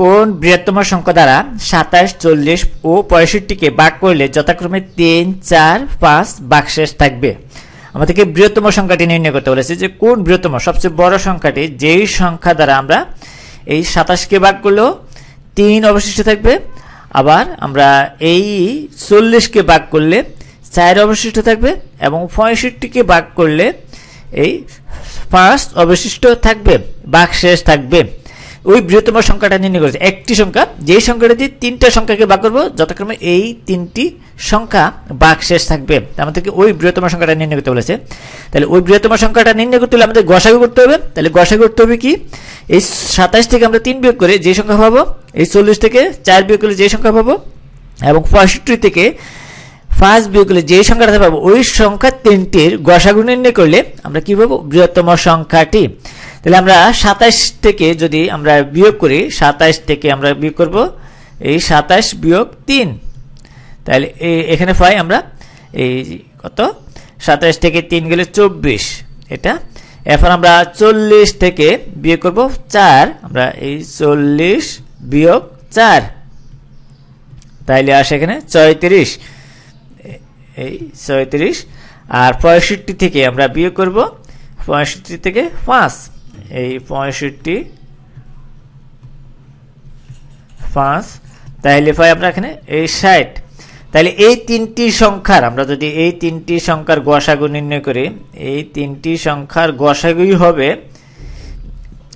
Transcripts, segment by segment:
কোন বৃহত্তম সংখ্যা দ্বারা সাতাশ চল্লিশ ও পঁয়ষট্টিকে বাক করলে যথাক্রমে তিন চার পাঁচ বাকশেষ থাকবে আমাদেরকে বৃহত্তম সংখ্যাটি নির্ণয় করতে বলেছে যে কোন বৃহত্তম সবচেয়ে বড় সংখ্যাটি যেই সংখ্যা দ্বারা আমরা এই সাতাশকে বাক করলেও তিন অবশিষ্ট থাকবে আবার আমরা এই চল্লিশকে বাক করলে চার অবশিষ্ট থাকবে এবং পঁয়ষট্টিকে বাক করলে এই পাঁচ অবশিষ্ট থাকবে বাক শেষ থাকবে ওই বৃহত্তম সংখ্যাটা নির্ণয় করেছে একটি সংখ্যা যেই সংখ্যাটা দিয়ে তিনটা সংখ্যাকে বাক করবো যথাক্রমে এই তিনটি সংখ্যা বাক শেষ থাকবে আমাদেরকে ওই বৃহত্তম সংখ্যাটা নির্ণয় করতে বলেছে তাহলে ওই বৃহত্তম সংখ্যাটা নির্ণয় করতে হলে আমাদের গসাগু করতে হবে তাহলে গসাগু করতে হবে কি এই সাতাশ থেকে আমরা তিন বিয়োগ করে যে সংখ্যা পাবো এই চল্লিশ থেকে চার বিয়োগ করলে যে সংখ্যা পাবো এবং পঁয়ষট্টি থেকে ফার্স্ট করলে যে সংখ্যাটা পাবো ওই সংখ্যা তিনটির গসাগু নির্ণয় করলে আমরা কি পাবো বৃহত্তম সংখ্যাটি তাহলে আমরা সাতাইশ থেকে যদি আমরা বিয়োগ করি সাতাইশ থেকে আমরা বিয়োগ করব এই সাতাশ বিয়োগ তিন তাহলে এখানে পাই আমরা এই কত সাতাশ থেকে তিন গেলে চব্বিশ এটা এখন আমরা চল্লিশ থেকে বিয়ে করব চার আমরা এই চল্লিশ বিয়োগ চার তাইলে আসে এখানে ছয়ত্রিশ এই ছয়ত্রিশ আর পঁয়ষট্টি থেকে আমরা বিয়ে করব পঁয়ষট্টি থেকে পাঁচ এই পঁয়ষট্টি পাঁচ তাহলে পাই আমরা এখানে এই ষাট তাহলে এই তিনটি সংখ্যার আমরা যদি এই তিনটি সংখ্যার গোয়াসাগু নির্ণয় করি এই তিনটি সংখ্যার গোয়াসাগুই হবে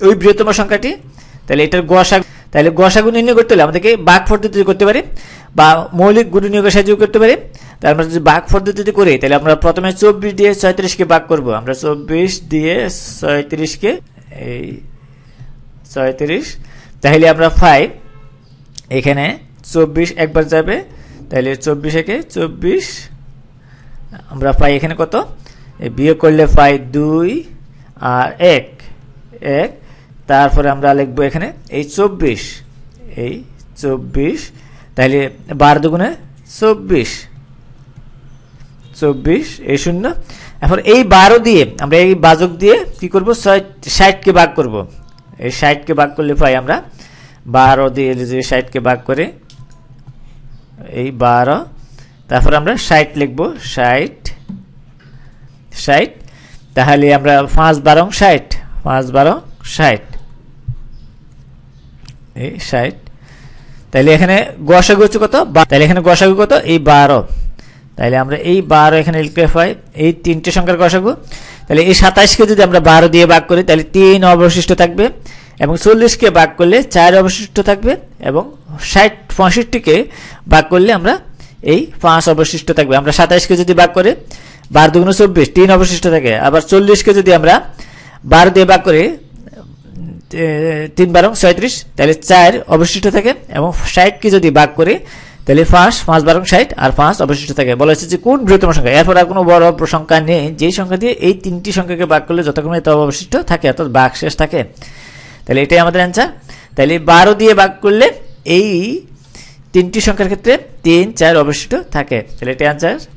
ওই বৃহত্তম সংখ্যাটি তাহলে এটার গোয়াসাগু তাহলে গসা নির্ণয় করতে হলে আমাদেরকে বাঘ পদ্ধতি করতে পারি বা মৌলিক গুণ নিয়োগের সাহায্য করতে পারি তাহলে আমরা যদি বাঘ পদ্ধতিতে করি তাহলে আমরা প্রথমে চব্বিশ দিয়ে ছয়ত্রিশকে বাঘ করব আমরা চব্বিশ দিয়ে ছয়ত্রিশকে এই ছয়ত্রিশ তাহলে আমরা ফাইভ এখানে চব্বিশ একবার যাবে তাহলে চব্বিশ একে চব্বিশ আমরা পাই এখানে কত বিয়োগ করলে পাই দুই আর এক এক তারপরে আমরা লিখবো এখানে এই চব্বিশ এই চব্বিশ তাহলে বার দুগুণে চব্বিশ চব্বিশ এই শূন্য এখন এই বারো দিয়ে আমরা এই বাজক দিয়ে কি করব ষাটকে ভাগ করব এই ষাটকে ভাগ করলে পাই আমরা বারো দিয়ে যে ষাটকে ভাগ করে এই বারো তারপর আমরা ষাট লিখব ষাট ষাট তাহলে আমরা পাঁচ বারং ষাট পাঁচ বারং ষাট এই ষাট তাহলে এখানে গসাগু হচ্ছে কত তাহলে এখানে গসাগু কত এই বারো তাহলে আমরা এই বারো এখানে লিখতে হয় এই তিনটে সংখ্যার গসাগু তাহলে এই সাতাশকে যদি আমরা বারো দিয়ে ভাগ করি তাহলে তিন অবশিষ্ট থাকবে এবং চল্লিশকে ভাগ করলে চার অবশিষ্ট থাকবে এবং ষাট পঁয়ষট্টিকে ভাগ করলে আমরা এই পাঁচ অবশিষ্ট থাকবে আমরা সাতাশকে যদি ভাগ করে বারো দুগুণ চব্বিশ তিন অবশিষ্ট থাকে আবার চল্লিশকে যদি আমরা বারো দিয়ে ভাগ করি তিন বারং ছয়ত্রিশ তাহলে চার অবশিষ্ট থাকে এবং ষাটকে যদি বাক করি তাহলে ফার্স্ট পাঁচ বারং ষাট আর পাঁচ অবশিষ্ট থাকে বলা হচ্ছে যে কোন বৃহত্তম সংখ্যা এরপর আর কোনো বড় সংখ্যা নেই যেই সংখ্যা দিয়ে এই তিনটি সংখ্যাকে বাক করলে যতক্ষণে তত অবশিষ্ট থাকে অর্থাৎ বাক শেষ থাকে তাহলে এটাই আমাদের অ্যান্সার তাহলে বারো দিয়ে বাক করলে এই তিনটি সংখ্যার ক্ষেত্রে তিন চার অবশিষ্ট থাকে তাহলে এটাই অ্যান্সার